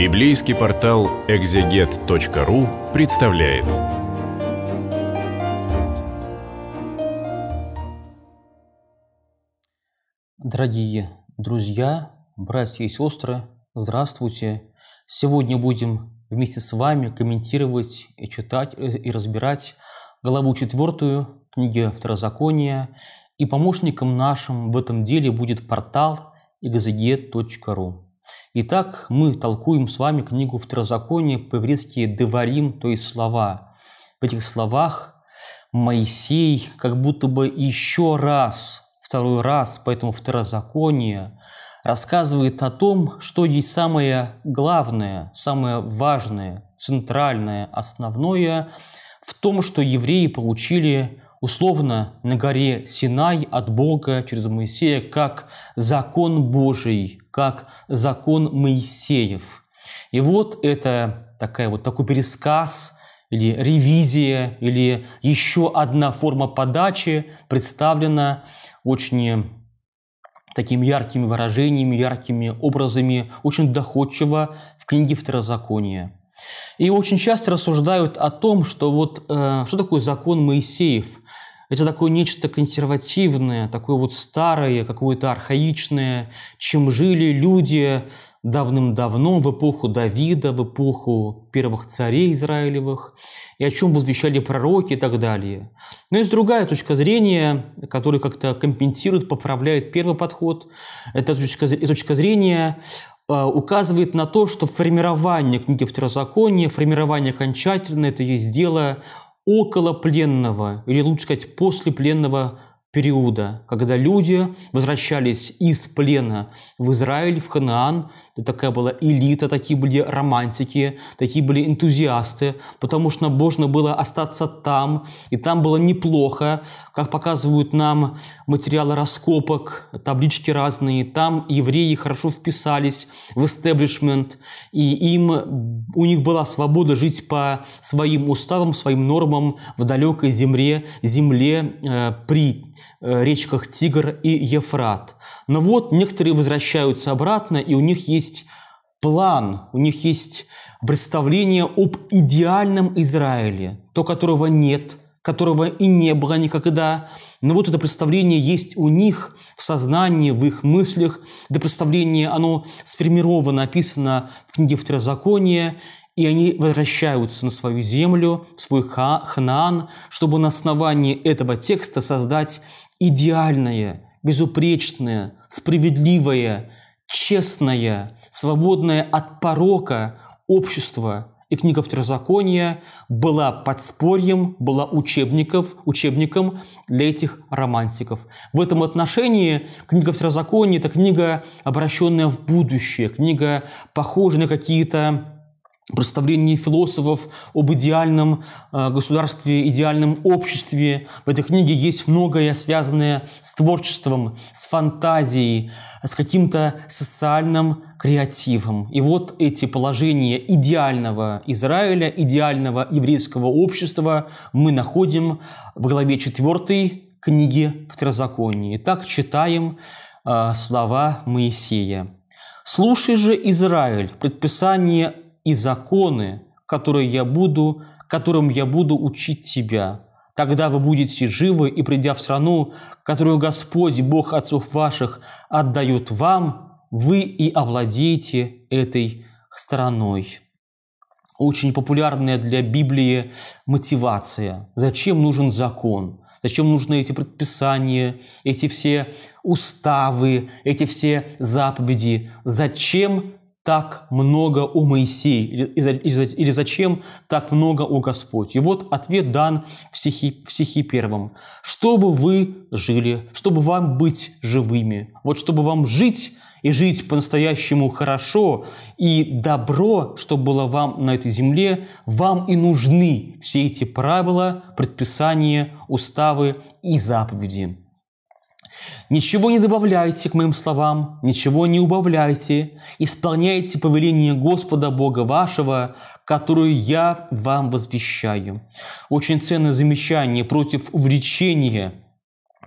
Библейский портал exeget.ru представляет. Дорогие друзья, братья и сестры, здравствуйте! Сегодня будем вместе с вами комментировать и читать э, и разбирать главу четвертую книги Второзакония, и помощником нашим в этом деле будет портал exeget.ru. Итак, мы толкуем с вами книгу Второзакония по-еврейски «деварим», то есть «слова». В этих словах Моисей как будто бы еще раз, второй раз, поэтому Второзаконие рассказывает о том, что есть самое главное, самое важное, центральное, основное в том, что евреи получили условно на горе Синай от Бога через Моисея как закон Божий, как закон Моисеев. И вот это такая вот такой пересказ или ревизия, или еще одна форма подачи представлена очень такими яркими выражениями, яркими образами, очень доходчиво в книге Второзакония. И очень часто рассуждают о том, что вот э, что такое закон Моисеев это такое нечто консервативное, такое вот старое, какое-то архаичное, чем жили люди давным-давно, в эпоху Давида, в эпоху первых царей Израилевых, и о чем возвещали пророки и так далее. Но есть другая точка зрения, которая как-то компенсирует, поправляет первый подход. Эта точка, точка зрения э, указывает на то, что формирование книги Второзакония, формирование окончательное, это есть дело около пленного, или лучше сказать, после пленного периода, когда люди возвращались из плена в Израиль, в Ханаан. Такая была элита, такие были романтики, такие были энтузиасты, потому что можно было остаться там, и там было неплохо, как показывают нам материалы раскопок, таблички разные, там евреи хорошо вписались в истеблишмент, и им, у них была свобода жить по своим уставам, своим нормам в далекой земле, земле э, при Э, речках Тигр и Ефрат. Но вот некоторые возвращаются обратно, и у них есть план, у них есть представление об идеальном Израиле, то, которого нет, которого и не было никогда. Но вот это представление есть у них в сознании, в их мыслях. Это представление, оно сформировано, описано в книге Второзакония и они возвращаются на свою землю, в свой Ханаан, чтобы на основании этого текста создать идеальное, безупречное, справедливое, честное, свободное от порока общество. И книга Второзакония была подспорьем, была учебников, учебником для этих романтиков. В этом отношении книга Второзакония – это книга, обращенная в будущее, книга, похожая на какие-то представление философов об идеальном э, государстве, идеальном обществе. В этой книге есть многое, связанное с творчеством, с фантазией, с каким-то социальным креативом. И вот эти положения идеального Израиля, идеального еврейского общества мы находим в главе 4 книги Второзаконии. Так читаем э, слова Моисея. «Слушай же, Израиль, предписание и законы, которые я буду, которым я буду учить тебя. Тогда вы будете живы, и придя в страну, которую Господь, Бог отцов ваших, отдает вам, вы и овладеете этой страной. Очень популярная для Библии мотивация. Зачем нужен закон? Зачем нужны эти предписания, эти все уставы, эти все заповеди? Зачем так много у Моисея? Или, или, или зачем так много у Господь? И вот ответ дан в стихе, в стихе первом. «Чтобы вы жили, чтобы вам быть живыми». Вот чтобы вам жить и жить по-настоящему хорошо, и добро, чтобы было вам на этой земле, вам и нужны все эти правила, предписания, уставы и заповеди. Ничего не добавляйте к моим словам, ничего не убавляйте. Исполняйте повеление Господа Бога вашего, которую я вам возвещаю. Очень ценное замечание против увлечения,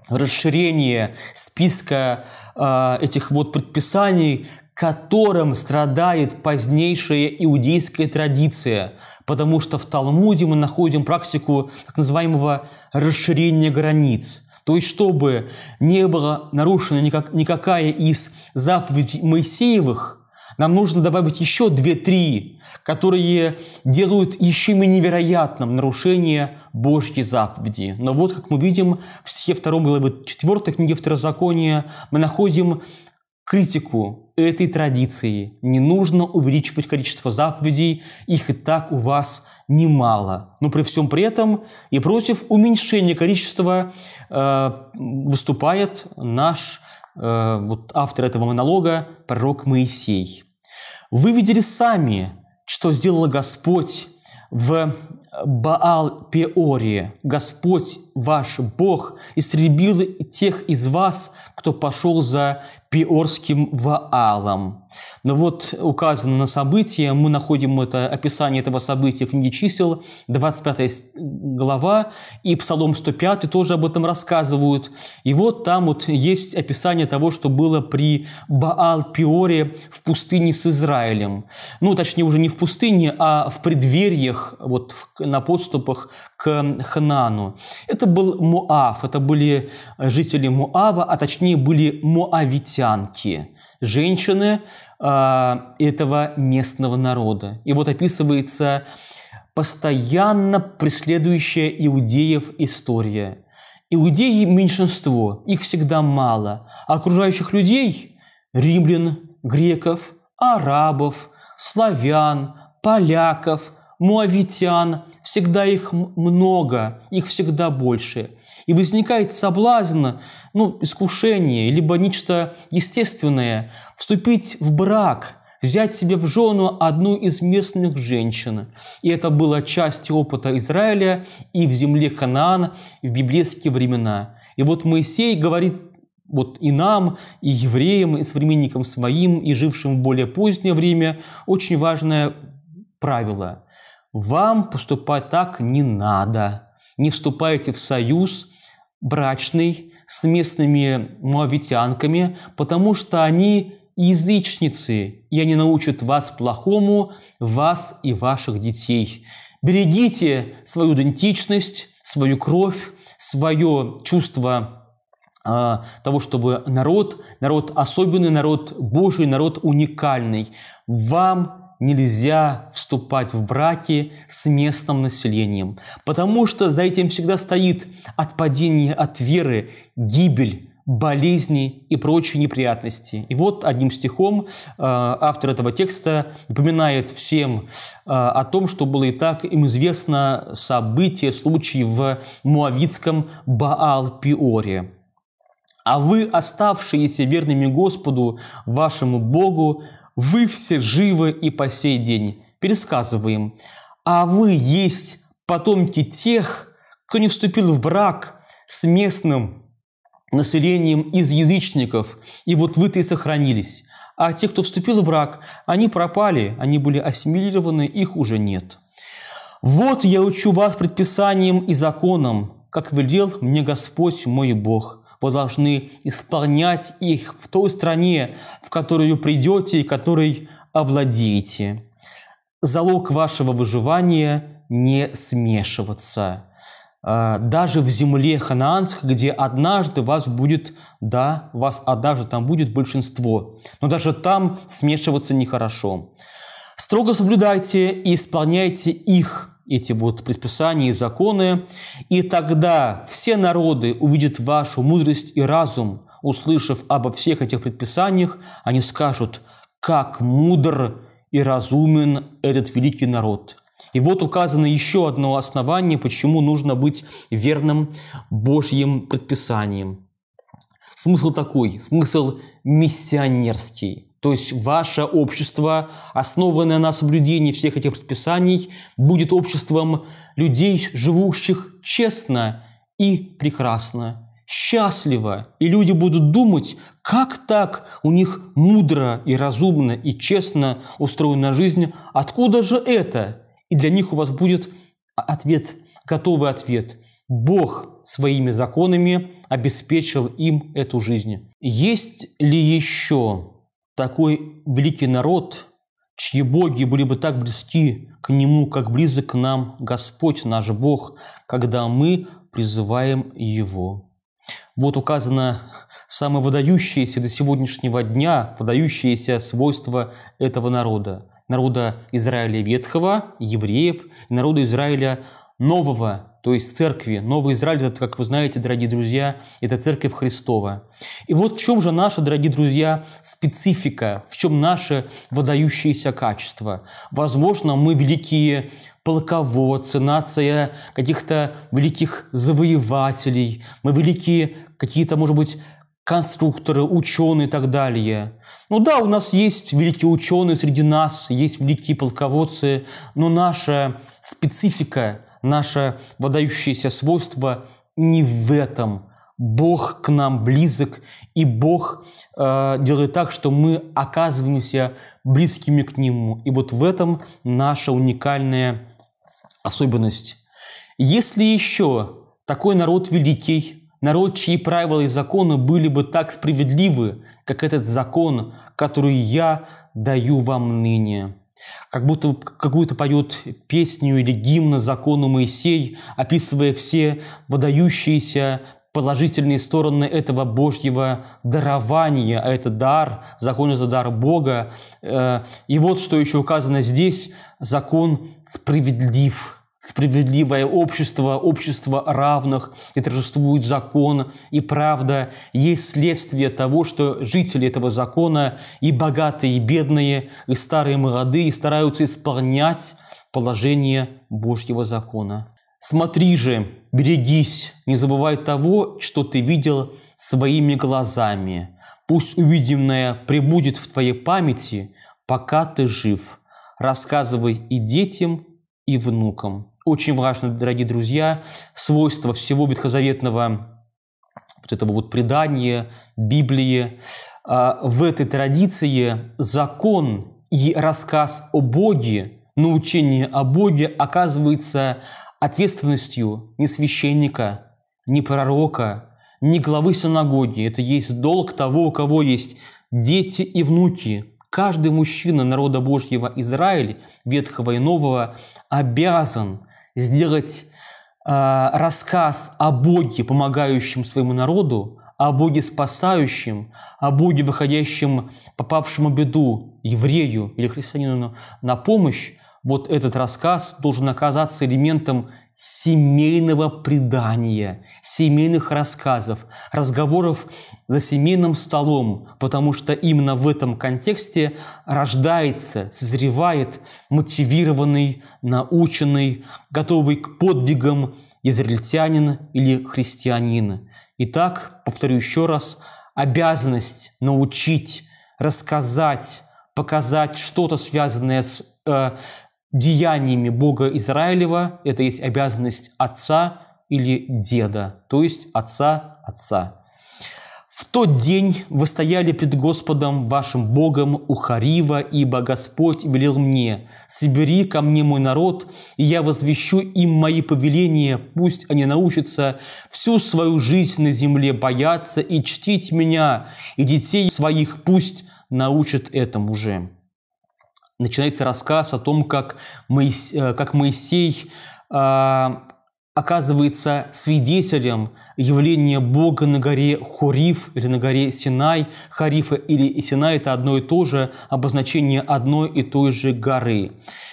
расширения списка э, этих вот предписаний, которым страдает позднейшая иудейская традиция, потому что в Талмуде мы находим практику так называемого расширения границ – то есть, чтобы не было нарушена никак, никакая из заповедей Моисеевых, нам нужно добавить еще две-три, которые делают еще менее невероятным нарушение Божьей заповеди. Но вот, как мы видим, в стихе 2 главы 4 книги Второзакония мы находим критику этой традиции. Не нужно увеличивать количество заповедей, их и так у вас немало. Но при всем при этом и против уменьшения количества э, выступает наш э, вот автор этого монолога, пророк Моисей. Вы видели сами, что сделал Господь в баал пеоре Господь, ваш Бог, истребил тех из вас, кто пошел за Приорским Ваалом. Но вот указано на событие, мы находим это описание этого события в книге чисел, 25 глава, и Псалом 105 тоже об этом рассказывают. И вот там вот есть описание того, что было при Баал-Пиоре в пустыне с Израилем. Ну, точнее, уже не в пустыне, а в преддвериях, вот на подступах к Ханану. Это был Муав, это были э, жители Муава, а точнее были муавитянки, женщины э, этого местного народа. И вот описывается постоянно преследующая иудеев история. Иудеи – меньшинство, их всегда мало, а окружающих людей – римлян, греков, арабов, славян, поляков – муавитян, всегда их много, их всегда больше. И возникает соблазн, ну, искушение, либо нечто естественное, вступить в брак, взять себе в жену одну из местных женщин. И это было частью опыта Израиля и в земле Ханаан в библейские времена. И вот Моисей говорит вот и нам, и евреям, и современникам своим, и жившим в более позднее время, очень важное правило. Вам поступать так не надо. Не вступайте в союз брачный с местными муавитянками, потому что они язычницы, и они научат вас плохому, вас и ваших детей. Берегите свою идентичность, свою кровь, свое чувство э, того, что вы народ, народ особенный, народ Божий, народ уникальный. Вам нельзя вступать в браки с местным населением, потому что за этим всегда стоит отпадение от веры, гибель, болезни и прочие неприятности. И вот одним стихом э, автор этого текста напоминает всем э, о том, что было и так им известно событие, случай в Муавитском Баал-Пиоре. «А вы, оставшиеся верными Господу, вашему Богу, вы все живы и по сей день. Пересказываем. А вы есть потомки тех, кто не вступил в брак с местным населением из язычников, и вот вы-то и сохранились. А те, кто вступил в брак, они пропали, они были ассимилированы, их уже нет. Вот я учу вас предписанием и законом, как велел мне Господь мой Бог – вы должны исполнять их в той стране, в которую придете и которой овладеете. Залог вашего выживания – не смешиваться. А, даже в земле ханаанской, где однажды вас будет, да, вас однажды там будет большинство, но даже там смешиваться нехорошо. Строго соблюдайте и исполняйте их эти вот предписания и законы, и тогда все народы увидят вашу мудрость и разум, услышав обо всех этих предписаниях, они скажут, как мудр и разумен этот великий народ. И вот указано еще одно основание, почему нужно быть верным Божьим предписанием. Смысл такой, смысл миссионерский. То есть ваше общество, основанное на соблюдении всех этих предписаний, будет обществом людей, живущих честно и прекрасно, счастливо. И люди будут думать, как так у них мудро и разумно и честно устроена жизнь, откуда же это? И для них у вас будет ответ, готовый ответ. Бог своими законами обеспечил им эту жизнь. Есть ли еще такой великий народ, чьи боги были бы так близки к нему, как близок к нам Господь наш Бог, когда мы призываем Его. Вот указано самое выдающееся до сегодняшнего дня, выдающееся свойство этого народа, народа Израиля Ветхого, евреев, народа Израиля нового, то есть церкви. Новый Израиль, это, как вы знаете, дорогие друзья, это церковь Христова. И вот в чем же наша, дорогие друзья, специфика, в чем наше выдающееся качество. Возможно, мы великие полководцы, нация каких-то великих завоевателей, мы великие какие-то, может быть, конструкторы, ученые и так далее. Ну да, у нас есть великие ученые среди нас, есть великие полководцы, но наша специфика, наше выдающееся свойство не в этом. Бог к нам близок, и Бог э, делает так, что мы оказываемся близкими к Нему. И вот в этом наша уникальная особенность. Если еще такой народ великий, народ, чьи правила и законы были бы так справедливы, как этот закон, который я даю вам ныне как будто какую-то поет песню или гимн закону Моисей, описывая все выдающиеся положительные стороны этого Божьего дарования, а это дар, закон – это дар Бога. Э, и вот что еще указано здесь – закон справедлив справедливое общество, общество равных, и торжествует закон и правда, есть следствие того, что жители этого закона и богатые, и бедные, и старые, и молодые стараются исполнять положение Божьего закона. «Смотри же, берегись, не забывай того, что ты видел своими глазами. Пусть увиденное прибудет в твоей памяти, пока ты жив. Рассказывай и детям, и внукам». Очень важно, дорогие друзья, свойство всего ветхозаветного вот этого вот предания, Библии. А, в этой традиции закон и рассказ о Боге, научение ну, о Боге оказывается ответственностью не священника, не пророка, не главы синагоги. Это есть долг того, у кого есть дети и внуки, каждый мужчина народа Божьего Израиль Ветхого и Нового, обязан сделать э, рассказ о Боге, помогающем своему народу, о Боге спасающем, о Боге, выходящем, попавшему беду еврею или христианину на помощь, вот этот рассказ должен оказаться элементом семейного предания, семейных рассказов, разговоров за семейным столом, потому что именно в этом контексте рождается, созревает мотивированный, наученный, готовый к подвигам израильтянин или христианин. Итак, повторю еще раз, обязанность научить, рассказать, показать что-то связанное с э, деяниями Бога Израилева, это есть обязанность отца или деда, то есть отца отца. В тот день вы стояли пред Господом вашим Богом у Харива, ибо Господь велел мне, собери ко мне мой народ, и я возвещу им мои повеления, пусть они научатся всю свою жизнь на земле бояться и чтить меня, и детей своих пусть научат этому же» начинается рассказ о том, как, Моис... Э, как Моисей а, оказывается свидетелем явления Бога на горе Хориф или на горе Синай. Харифа или Синай – это одно и то же обозначение одной и той же горы.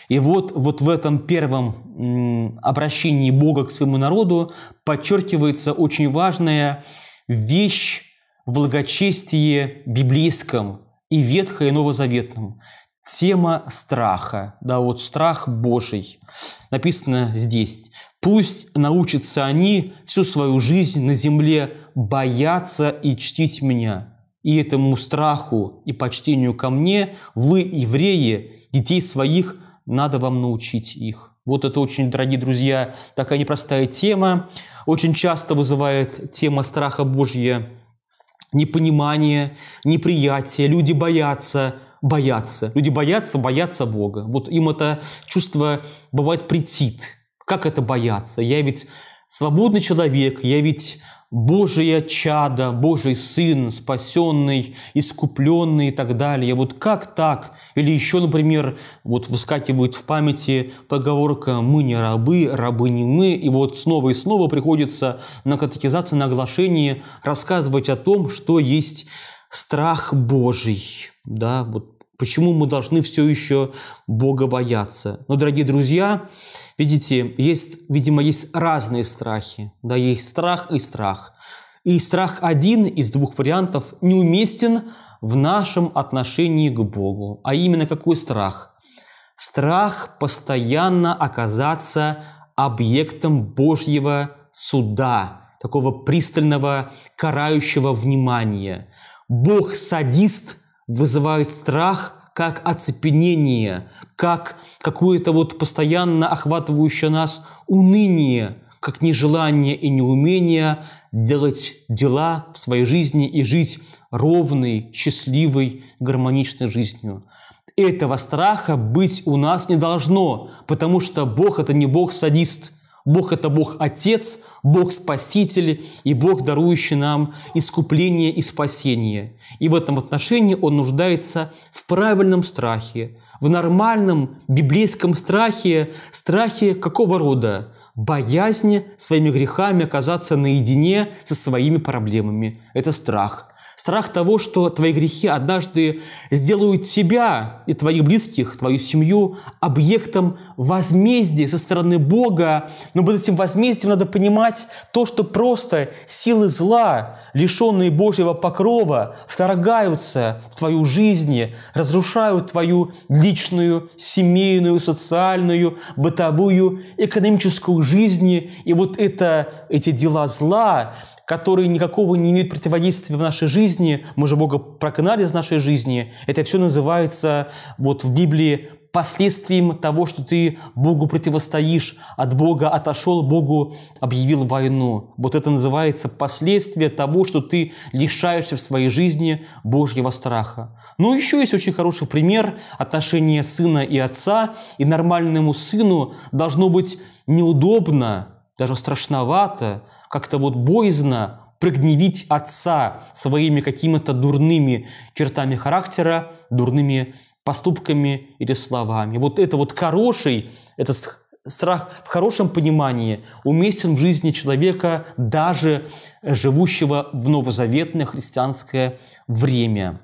И вот, вот в этом первом обращении Бога к своему народу подчеркивается очень важная вещь в благочестии библейском и Ветхо- и Новозаветном. Тема страха, да, вот страх Божий. Написано здесь. «Пусть научатся они всю свою жизнь на земле бояться и чтить меня, и этому страху и почтению ко мне, вы, евреи, детей своих, надо вам научить их». Вот это очень, дорогие друзья, такая непростая тема. Очень часто вызывает тема страха Божья непонимание, неприятие, люди боятся – боятся. Люди боятся, боятся Бога. Вот им это чувство бывает притит. Как это бояться? Я ведь свободный человек, я ведь Божие чадо, Божий Сын, спасенный, искупленный и так далее. Вот как так? Или еще, например, вот выскакивает в памяти поговорка «мы не рабы, рабы не мы», и вот снова и снова приходится на катехизации, на оглашении рассказывать о том, что есть страх Божий. Да, вот почему мы должны все еще Бога бояться. Но, дорогие друзья, видите, есть, видимо, есть разные страхи. Да, есть страх и страх. И страх один из двух вариантов неуместен в нашем отношении к Богу. А именно какой страх? Страх постоянно оказаться объектом Божьего суда, такого пристального карающего внимания. Бог садист вызывает страх, как оцепенение, как какое-то вот постоянно охватывающее нас уныние, как нежелание и неумение делать дела в своей жизни и жить ровной, счастливой, гармоничной жизнью. Этого страха быть у нас не должно, потому что Бог – это не Бог-садист – Бог – это Бог Отец, Бог Спаситель и Бог, дарующий нам искупление и спасение. И в этом отношении он нуждается в правильном страхе, в нормальном библейском страхе, страхе какого рода? Боязни своими грехами оказаться наедине со своими проблемами. Это страх. Страх того, что твои грехи однажды сделают тебя и твоих близких, твою семью объектом возмездия со стороны Бога. Но под этим возмездием надо понимать то, что просто силы зла, лишенные Божьего покрова, вторгаются в твою жизнь, разрушают твою личную, семейную, социальную, бытовую, экономическую жизнь. И вот это эти дела зла, которые никакого не имеют противодействия в нашей жизни, мы же Бога прокнали из нашей жизни, это все называется вот в Библии последствием того, что ты Богу противостоишь, от Бога отошел, Богу объявил войну. Вот это называется последствие того, что ты лишаешься в своей жизни Божьего страха. Но ну, еще есть очень хороший пример отношения сына и отца, и нормальному сыну должно быть неудобно, даже страшновато, как-то вот боязно прогневить отца своими какими-то дурными чертами характера, дурными поступками или словами. Вот это вот хороший, этот страх в хорошем понимании уместен в жизни человека, даже живущего в новозаветное христианское время.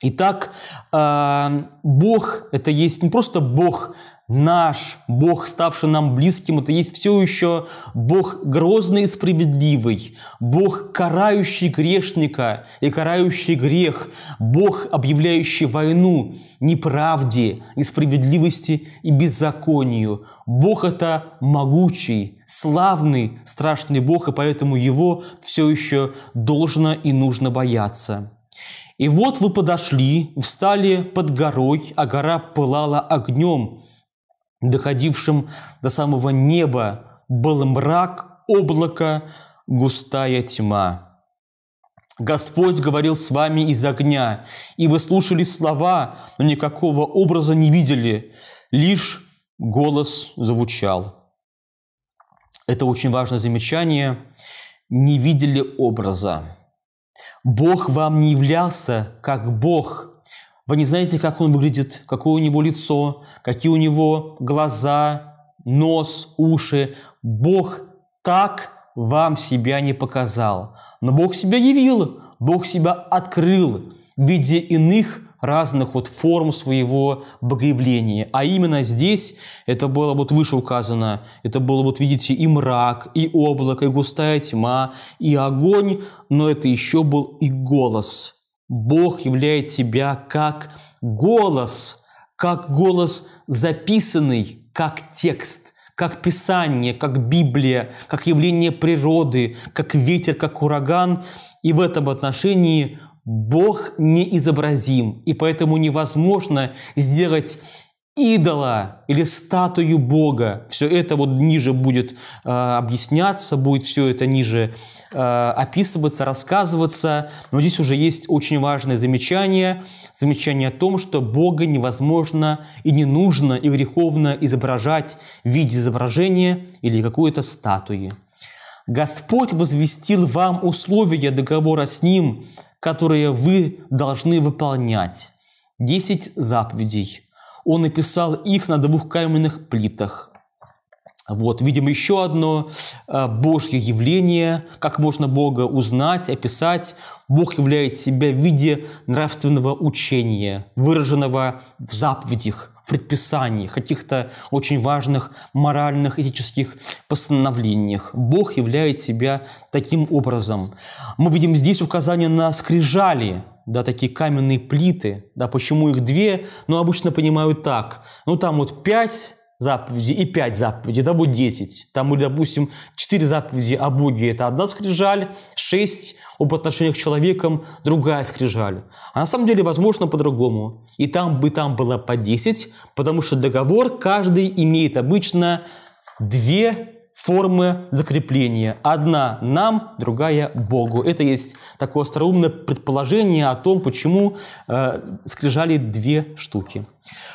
Итак, а, Бог – это есть не просто Бог Наш Бог, ставший нам близким, это есть все еще Бог грозный и справедливый, Бог, карающий грешника и карающий грех, Бог, объявляющий войну неправде, несправедливости и беззаконию. Бог – это могучий, славный, страшный Бог, и поэтому Его все еще должно и нужно бояться. И вот вы подошли, встали под горой, а гора пылала огнем – доходившим до самого неба, был мрак, облако, густая тьма. Господь говорил с вами из огня, и вы слушали слова, но никакого образа не видели, лишь голос звучал. Это очень важное замечание. Не видели образа. Бог вам не являлся как Бог, вы не знаете, как он выглядит, какое у него лицо, какие у него глаза, нос, уши. Бог так вам себя не показал. Но Бог себя явил, Бог себя открыл в виде иных разных вот форм своего богоявления. А именно здесь это было вот выше указано, это было вот, видите, и мрак, и облако, и густая тьма, и огонь, но это еще был и голос – Бог являет себя как голос, как голос записанный, как текст, как Писание, как Библия, как явление природы, как ветер, как ураган. И в этом отношении Бог неизобразим, и поэтому невозможно сделать идола или статую Бога. Все это вот ниже будет э, объясняться, будет все это ниже э, описываться, рассказываться. Но здесь уже есть очень важное замечание. Замечание о том, что Бога невозможно и не нужно и греховно изображать в виде изображения или какой-то статуи. Господь возвестил вам условия договора с Ним, которые вы должны выполнять. Десять заповедей – он написал их на двух каменных плитах. Вот, видим еще одно а, божье явление, как можно Бога узнать, описать. Бог являет себя в виде нравственного учения, выраженного в заповедях, в предписаниях, каких-то очень важных моральных, этических постановлениях. Бог являет себя таким образом. Мы видим здесь указание на скрижали, да, такие каменные плиты, да, почему их две, ну, обычно понимают так, ну, там вот пять заповедей и пять заповедей, да, вот десять, там, или, допустим, четыре заповеди о Боге, это одна скрижаль, шесть об отношениях с человеком, другая скрижаль. А на самом деле, возможно, по-другому. И там бы там было по десять, потому что договор каждый имеет обычно две формы закрепления. Одна нам, другая Богу. Это есть такое остроумное предположение о том, почему э, скрижали две штуки.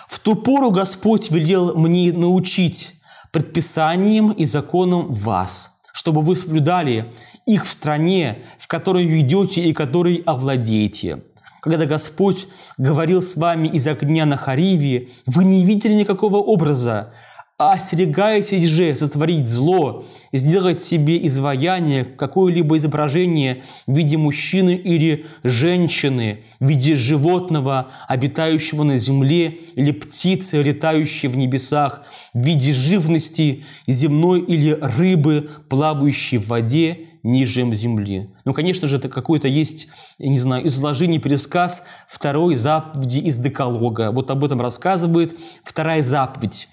«В ту пору Господь велел мне научить предписанием и законом вас, чтобы вы соблюдали их в стране, в которой идете и которой овладеете» когда Господь говорил с вами из огня на Хариве, вы не видели никакого образа, остерегайтесь же сотворить зло, сделать себе изваяние, какое-либо изображение в виде мужчины или женщины, в виде животного, обитающего на земле, или птицы, летающей в небесах, в виде живности, земной или рыбы, плавающей в воде, ниже земли. Ну, конечно же, это какое-то есть, я не знаю, изложение, пересказ второй заповеди из Деколога. Вот об этом рассказывает вторая заповедь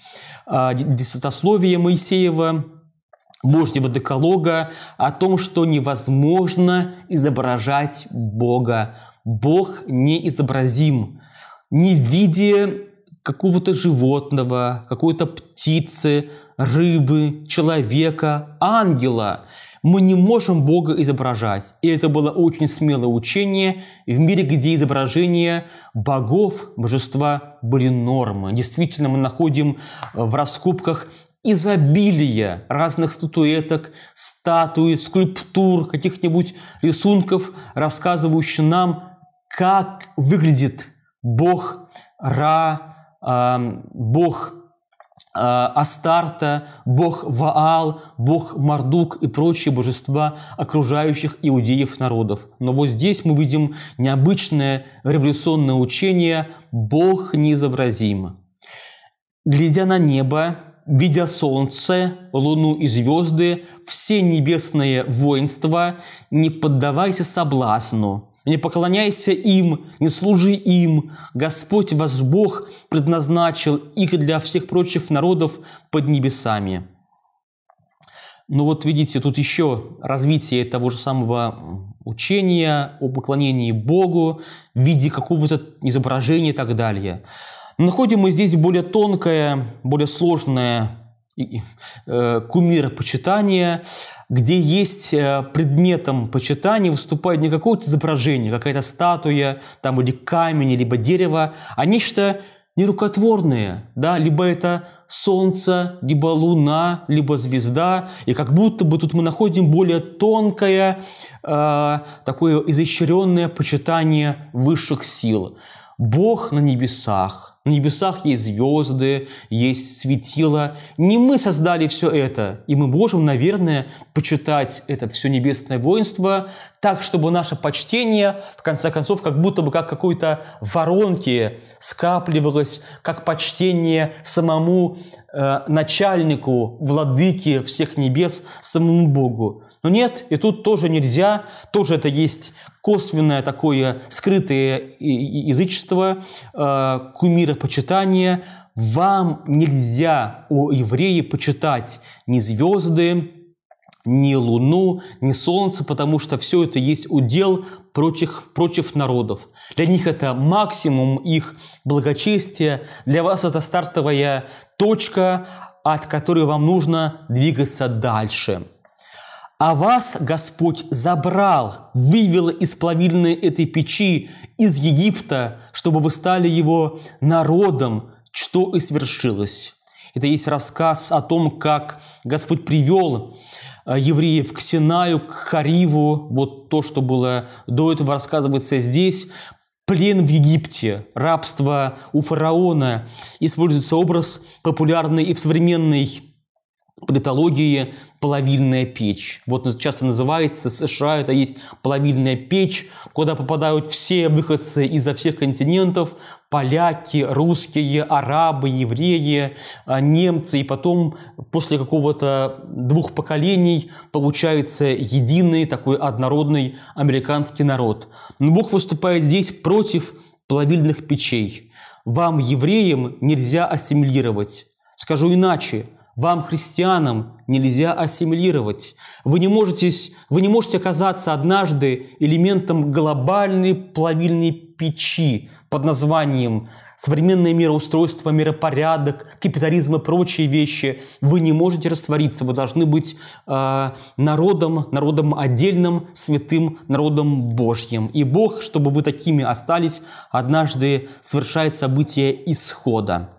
а, десятословие Моисеева, Божьего деколога, о том, что невозможно изображать Бога. Бог неизобразим. Не в виде какого-то животного, какой-то птицы, рыбы, человека, ангела. Мы не можем Бога изображать. И это было очень смелое учение в мире, где изображения богов, божества были нормы. Действительно, мы находим э, в раскопках изобилие разных статуэток, статуи, скульптур, каких-нибудь рисунков, рассказывающих нам, как выглядит Бог Ра, э, Бог Э, Астарта, бог Ваал, бог Мардук и прочие божества окружающих иудеев народов. Но вот здесь мы видим необычное революционное учение «Бог неизобразим». Глядя на небо, видя солнце, луну и звезды, все небесные воинства, не поддавайся соблазну – не поклоняйся им, не служи им. Господь вас Бог предназначил их для всех прочих народов под небесами. Ну вот видите, тут еще развитие того же самого учения о поклонении Богу в виде какого-то изображения и так далее. Но находим мы здесь более тонкое, более сложное Э, кумира почитания, где есть э, предметом почитания выступает не какое-то изображение, а какая-то статуя там, или камень, либо дерево, а нечто нерукотворное, да, либо это солнце, либо луна, либо звезда, и как будто бы тут мы находим более тонкое, э, такое изощренное почитание высших сил. Бог на небесах, на небесах есть звезды, есть светила. Не мы создали все это, и мы можем, наверное, почитать это все небесное воинство так, чтобы наше почтение, в конце концов, как будто бы как какой-то воронки скапливалось, как почтение самому э, начальнику, владыке всех небес, самому Богу. Но нет, и тут тоже нельзя, тоже это есть косвенное такое скрытое язычество, э, кумиропочитание. Вам нельзя, у евреи, почитать ни звезды, ни луну, ни солнце, потому что все это есть удел прочих, прочих народов. Для них это максимум их благочестия, для вас это стартовая точка, от которой вам нужно двигаться дальше. А вас Господь забрал, вывел из плавильной этой печи, из Египта, чтобы вы стали его народом, что и свершилось. Это есть рассказ о том, как Господь привел э, евреев к Синаю, к Хариву. Вот то, что было до этого рассказывается здесь. Плен в Египте, рабство у фараона. Используется образ популярный и в современной политологии плавильная печь. Вот часто называется США, это есть плавильная печь, куда попадают все выходцы изо всех континентов, поляки, русские, арабы, евреи, а, немцы, и потом после какого-то двух поколений получается единый такой однородный американский народ. Но Бог выступает здесь против плавильных печей. Вам, евреям, нельзя ассимилировать. Скажу иначе – вам, христианам, нельзя ассимилировать. Вы не, можете, вы не можете оказаться однажды элементом глобальной плавильной печи под названием «современное мироустройство», «миропорядок», «капитализм» и прочие вещи. Вы не можете раствориться. Вы должны быть э, народом, народом отдельным, святым, народом Божьим. И Бог, чтобы вы такими остались, однажды совершает событие исхода.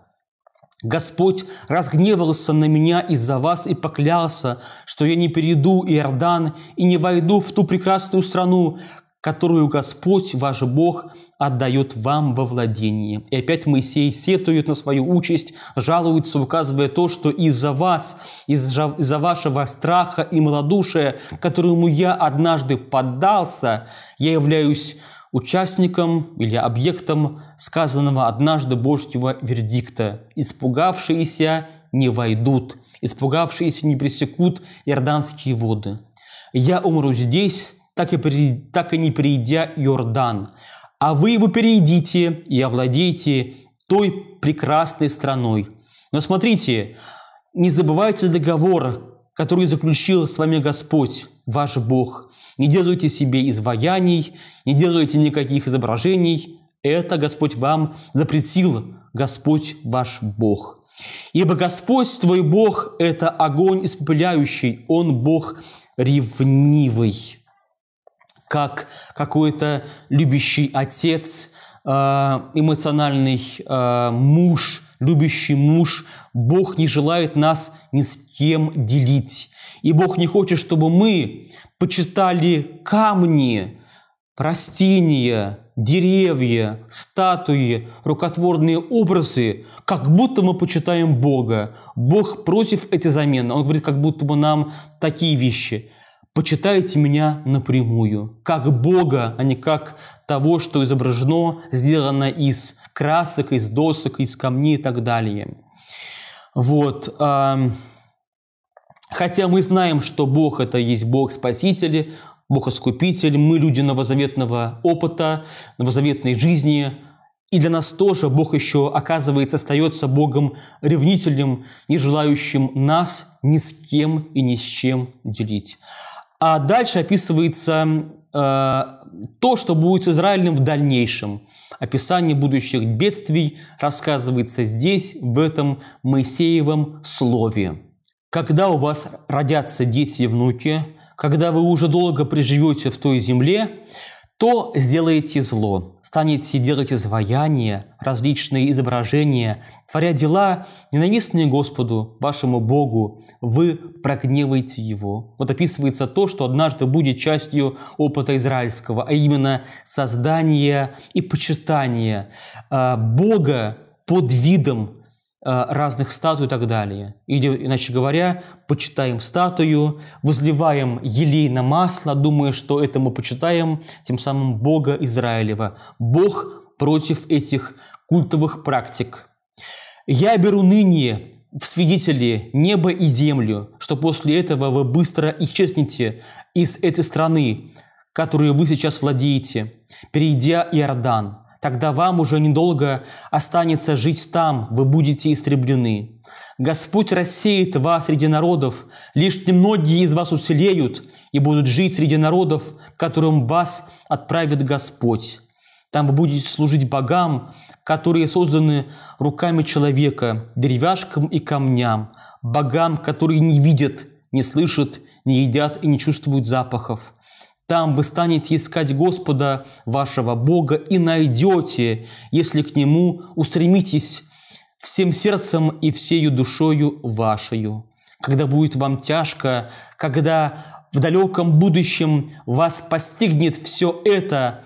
Господь разгневался на меня из-за вас и поклялся, что я не перейду Иордан и не войду в ту прекрасную страну, которую Господь, ваш Бог, отдает вам во владение. И опять Моисей сетует на свою участь, жалуется, указывая то, что из-за вас, из-за вашего страха и малодушия, которому я однажды поддался, я являюсь участником или объектом сказанного однажды Божьего вердикта «Испугавшиеся не войдут, испугавшиеся не пресекут иорданские воды. Я умру здесь, так и, при, так и не перейдя Иордан, а вы его перейдите и овладеете той прекрасной страной». Но смотрите, не забывайте договор, который заключил с вами Господь, ваш Бог. Не делайте себе изваяний, не делайте никаких изображений. Это Господь вам запретил, Господь ваш Бог. Ибо Господь твой Бог – это огонь испепеляющий, Он Бог ревнивый, как какой-то любящий отец, э, эмоциональный э, муж, любящий муж. Бог не желает нас ни с кем делить. И Бог не хочет, чтобы мы почитали камни, растения, деревья, статуи, рукотворные образы, как будто мы почитаем Бога. Бог против этой замены. Он говорит, как будто бы нам такие вещи. Почитайте меня напрямую, как Бога, а не как того, что изображено, сделано из красок, из досок, из камней и так далее. Вот. Хотя мы знаем, что Бог – это есть Бог Спаситель, Бог Искупитель, мы люди новозаветного опыта, новозаветной жизни, и для нас тоже Бог еще, оказывается, остается Богом-ревнителем, не желающим нас ни с кем и ни с чем делить. А дальше описывается э, то, что будет с Израилем в дальнейшем. Описание будущих бедствий рассказывается здесь, в этом Моисеевом слове. Когда у вас родятся дети и внуки, когда вы уже долго приживете в той земле, то сделаете зло, станете делать изваяния, различные изображения, творя дела, ненавистные Господу, вашему Богу, вы прогневаете Его. Вот описывается то, что однажды будет частью опыта израильского, а именно создание и почитание а, Бога под видом Э, разных статуй и так далее. Или, иначе говоря, почитаем статую, возливаем елей на масло, думая, что это мы почитаем, тем самым Бога Израилева. Бог против этих культовых практик. «Я беру ныне в свидетели небо и землю, что после этого вы быстро исчезнете из этой страны, которую вы сейчас владеете, перейдя Иордан». Тогда вам уже недолго останется жить там, вы будете истреблены. Господь рассеет вас среди народов, лишь немногие из вас уцелеют и будут жить среди народов, которым вас отправит Господь. Там вы будете служить богам, которые созданы руками человека, деревяшкам и камням, богам, которые не видят, не слышат, не едят и не чувствуют запахов, там вы станете искать Господа вашего Бога и найдете, если к Нему устремитесь всем сердцем и всею душою вашею. Когда будет вам тяжко, когда в далеком будущем вас постигнет все это,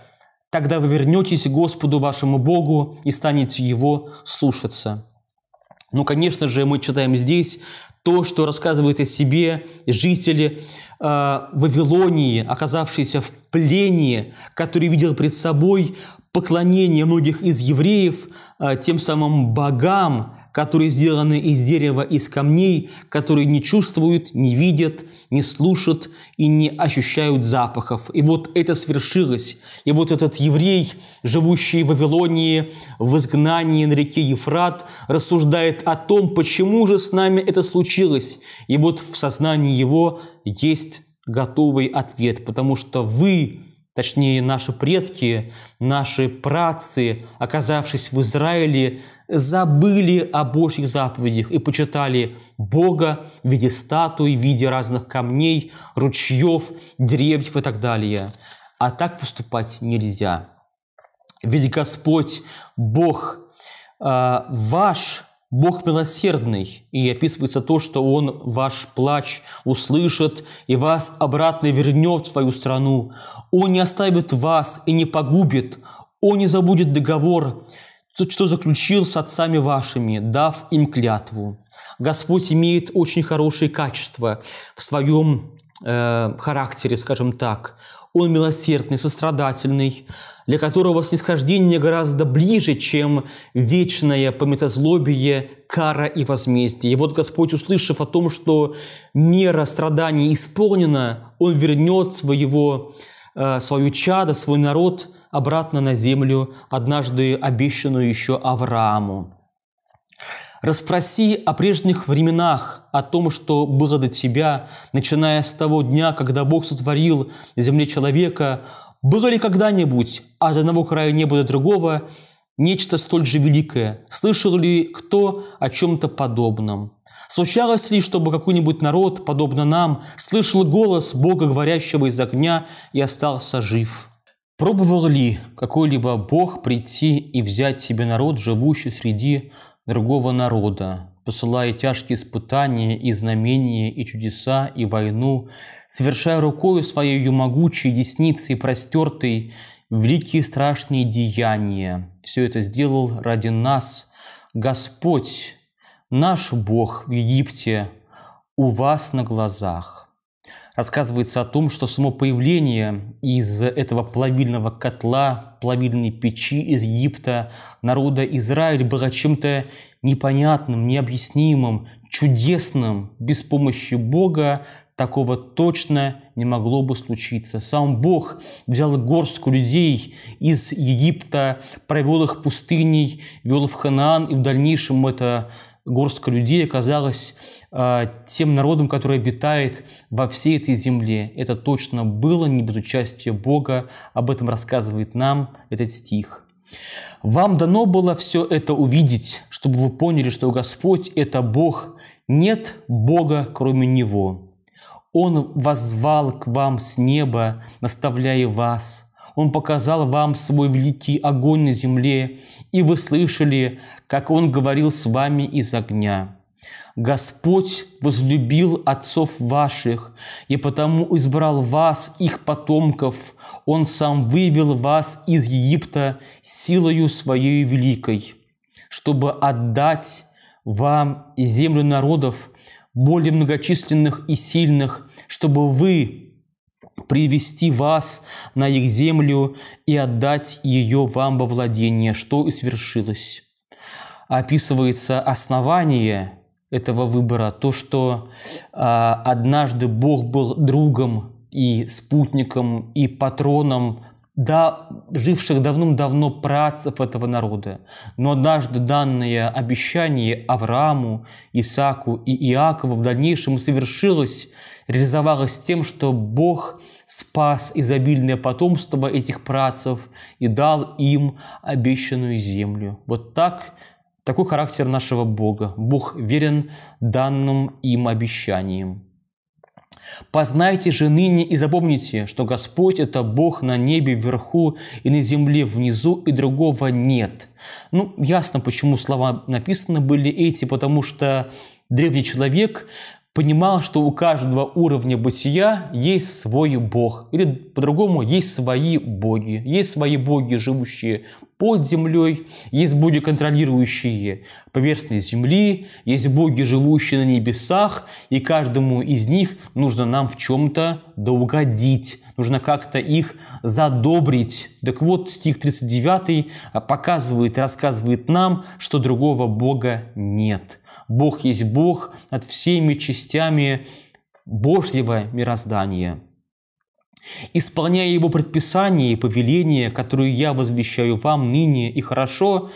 тогда вы вернетесь к Господу вашему Богу и станете Его слушаться. Ну, конечно же, мы читаем здесь, то, что рассказывают о себе жители э, Вавилонии, оказавшиеся в плене, который видел пред собой поклонение многих из евреев э, тем самым богам, которые сделаны из дерева, из камней, которые не чувствуют, не видят, не слушают и не ощущают запахов. И вот это свершилось. И вот этот еврей, живущий в Вавилонии, в изгнании на реке Ефрат, рассуждает о том, почему же с нами это случилось. И вот в сознании его есть готовый ответ, потому что вы точнее наши предки, наши працы, оказавшись в Израиле, забыли о Божьих заповедях и почитали Бога в виде статуи, в виде разных камней, ручьев, деревьев и так далее. А так поступать нельзя. Ведь Господь, Бог э, ваш, Бог милосердный, и описывается то, что Он ваш плач услышит и вас обратно вернет в свою страну. Он не оставит вас и не погубит, Он не забудет договор, что заключил с отцами вашими, дав им клятву. Господь имеет очень хорошие качества в своем э, характере, скажем так. Он милосердный, сострадательный, для которого снисхождение гораздо ближе, чем вечное пометозлобие, кара и возмездие. И вот Господь, услышав о том, что мера страданий исполнена, Он вернет своего Э, свою чадо, свой народ обратно на землю, однажды обещанную еще Аврааму. Распроси о прежних временах, о том, что было до тебя, начиная с того дня, когда Бог сотворил на земле человека, было ли когда-нибудь от одного края неба до другого нечто столь же великое? Слышал ли кто о чем-то подобном? Случалось ли, чтобы какой-нибудь народ, подобно нам, слышал голос Бога, говорящего из огня, и остался жив? Пробовал ли какой-либо Бог прийти и взять себе народ, живущий среди другого народа, посылая тяжкие испытания и знамения, и чудеса, и войну, совершая рукою своей могучей десницей простертой великие страшные деяния. Все это сделал ради нас Господь, Наш Бог в Египте у вас на глазах. Рассказывается о том, что само появление из этого плавильного котла, плавильной печи из Египта народа Израиль было чем-то непонятным, необъяснимым, чудесным. Без помощи Бога такого точно не могло бы случиться. Сам Бог взял горстку людей из Египта, провел их пустыней, вел в Ханаан, и в дальнейшем это горстка людей оказалась э, тем народом, который обитает во всей этой земле. Это точно было не без участия Бога, об этом рассказывает нам этот стих. «Вам дано было все это увидеть, чтобы вы поняли, что Господь – это Бог, нет Бога, кроме Него. Он возвал к вам с неба, наставляя вас – он показал вам свой великий огонь на земле, и вы слышали, как Он говорил с вами из огня. Господь возлюбил отцов ваших, и потому избрал вас, их потомков. Он сам вывел вас из Египта силою своей великой, чтобы отдать вам землю народов, более многочисленных и сильных, чтобы вы привести вас на их землю и отдать ее вам во владение, что и свершилось. Описывается основание этого выбора, то, что э, однажды Бог был другом и спутником, и патроном да, живших давным-давно працев этого народа. Но однажды данное обещание Аврааму, Исааку и Иакову в дальнейшем совершилось, реализовалось тем, что Бог спас изобильное потомство этих працев и дал им обещанную землю. Вот так такой характер нашего Бога. Бог верен данным им обещаниям. Познайте же ныне и запомните, что Господь – это Бог на небе вверху и на земле внизу, и другого нет. Ну, ясно, почему слова написаны были эти, потому что древний человек понимал, что у каждого уровня бытия есть свой бог, или по-другому есть свои боги, есть свои боги, живущие под землей, есть боги, контролирующие поверхность земли, есть боги, живущие на небесах, и каждому из них нужно нам в чем-то доугодить, нужно как-то их задобрить. Так вот, стих 39 а, показывает, рассказывает нам, что другого бога нет – Бог есть Бог над всеми частями Божьего мироздания. Исполняя Его предписания и повеления, которые я возвещаю вам ныне, и хорошо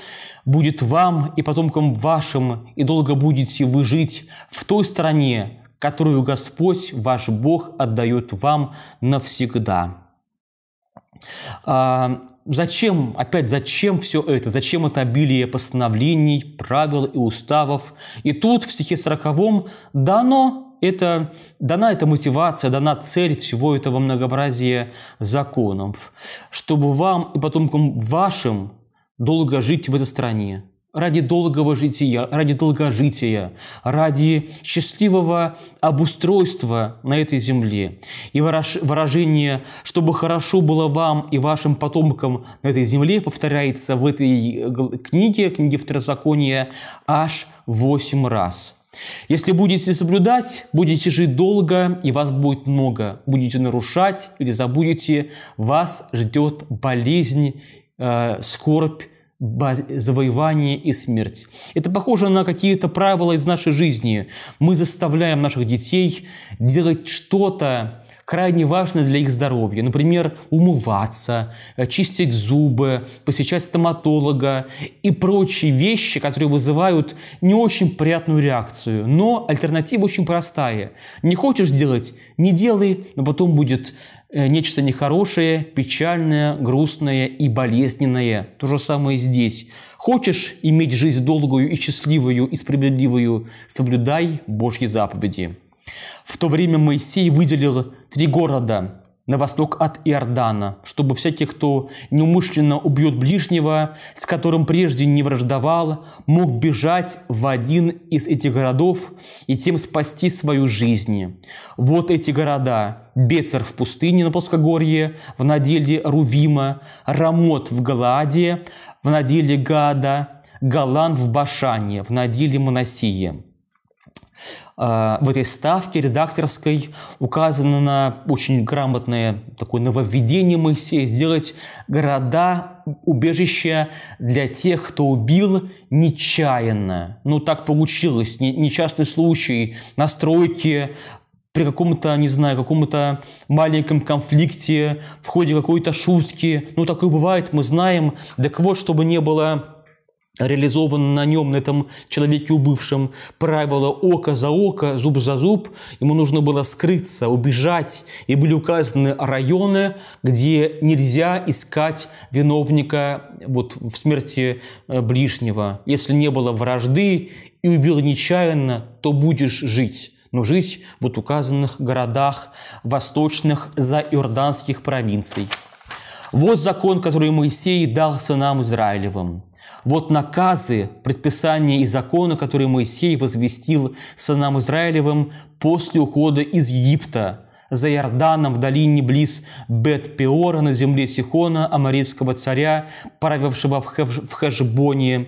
будет вам и потомкам вашим, и долго будете вы жить в той стране, которую Господь, ваш Бог, отдает вам навсегда. А, Зачем, опять, зачем все это? Зачем это обилие постановлений, правил и уставов? И тут в стихе 40 дано это, дана эта мотивация, дана цель всего этого многообразия законов, чтобы вам и потомкам вашим долго жить в этой стране, ради долгого жития, ради долгожития, ради счастливого обустройства на этой земле. И выражение «чтобы хорошо было вам и вашим потомкам на этой земле» повторяется в этой э, книге, книге Второзакония, аж восемь раз. Если будете соблюдать, будете жить долго, и вас будет много. Будете нарушать или забудете, вас ждет болезнь, э, скорбь завоевание и смерть. Это похоже на какие-то правила из нашей жизни. Мы заставляем наших детей делать что-то, крайне важны для их здоровья. Например, умываться, э, чистить зубы, посещать стоматолога и прочие вещи, которые вызывают не очень приятную реакцию. Но альтернатива очень простая. Не хочешь делать – не делай, но потом будет э, нечто нехорошее, печальное, грустное и болезненное. То же самое здесь. Хочешь иметь жизнь долгую и счастливую и справедливую – соблюдай Божьи заповеди. В то время Моисей выделил три города на восток от Иордана, чтобы всякий, кто неумышленно убьет ближнего, с которым прежде не враждовал, мог бежать в один из этих городов и тем спасти свою жизнь. Вот эти города – Бецер в пустыне на плоскогорье, в наделе Рувима, Рамот в Галааде, в наделе Гада, Галан в Башане, в наделе Моносии. А, в этой ставке редакторской указано на очень грамотное такое нововведение Моисея сделать города убежища для тех, кто убил нечаянно. Ну, так получилось. нечастный случай на стройке, при каком-то, не знаю, каком-то маленьком конфликте, в ходе какой-то шутки. Ну, такое бывает, мы знаем. Так вот, чтобы не было реализовано на нем, на этом человеке убывшем, правило око за око, зуб за зуб. Ему нужно было скрыться, убежать, и были указаны районы, где нельзя искать виновника вот, в смерти э, ближнего. Если не было вражды и убил нечаянно, то будешь жить но жить в вот указанных городах восточных за иорданских провинций. Вот закон, который Моисей дал сынам Израилевым. Вот наказы, предписания и законы, которые Моисей возвестил сынам Израилевым после ухода из Египта, за Иорданом в долине близ Бет-Пеора на земле Сихона, аморитского царя, правившего в Хешбоне.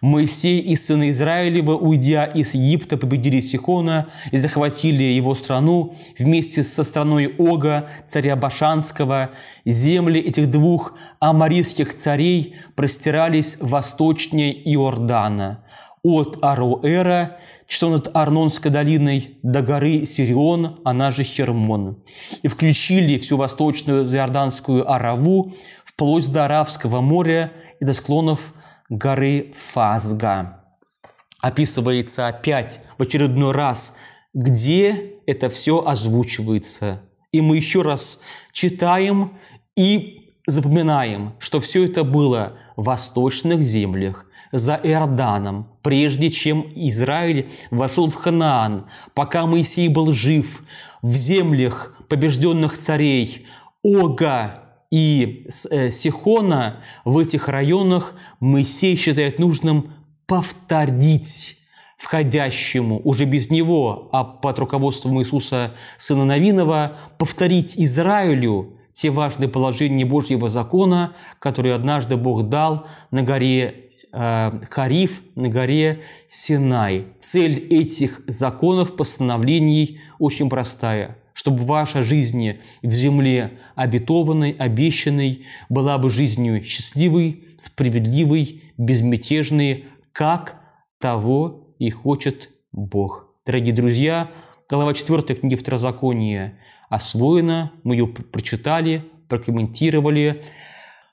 Моисей и сыны Израилева, уйдя из Египта, победили Сихона и захватили его страну вместе со страной Ога, царя Башанского. Земли этих двух аморитских царей простирались восточнее Иордана от Аруэра, что над Арнонской долиной до горы Сирион, она же Хермон, и включили всю восточную Иорданскую Араву вплоть до Аравского моря и до склонов горы Фазга. Описывается опять в очередной раз, где это все озвучивается. И мы еще раз читаем и запоминаем, что все это было – восточных землях, за Иорданом, прежде чем Израиль вошел в Ханаан, пока Моисей был жив, в землях побежденных царей Ога и э, Сихона, в этих районах Моисей считает нужным повторить входящему уже без него, а под руководством Иисуса Сына Новинова, повторить Израилю те важные положения Божьего закона, которые однажды Бог дал на горе э, Хариф, на горе Синай. Цель этих законов, постановлений очень простая – чтобы ваша жизнь в земле обетованной, обещанной была бы жизнью счастливой, справедливой, безмятежной, как того и хочет Бог. Дорогие друзья, глава 4 книги Второзакония освоена, мы ее прочитали, прокомментировали.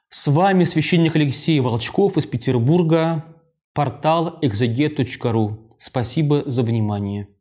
С вами священник Алексей Волчков из Петербурга, портал экзоге.ру. Спасибо за внимание.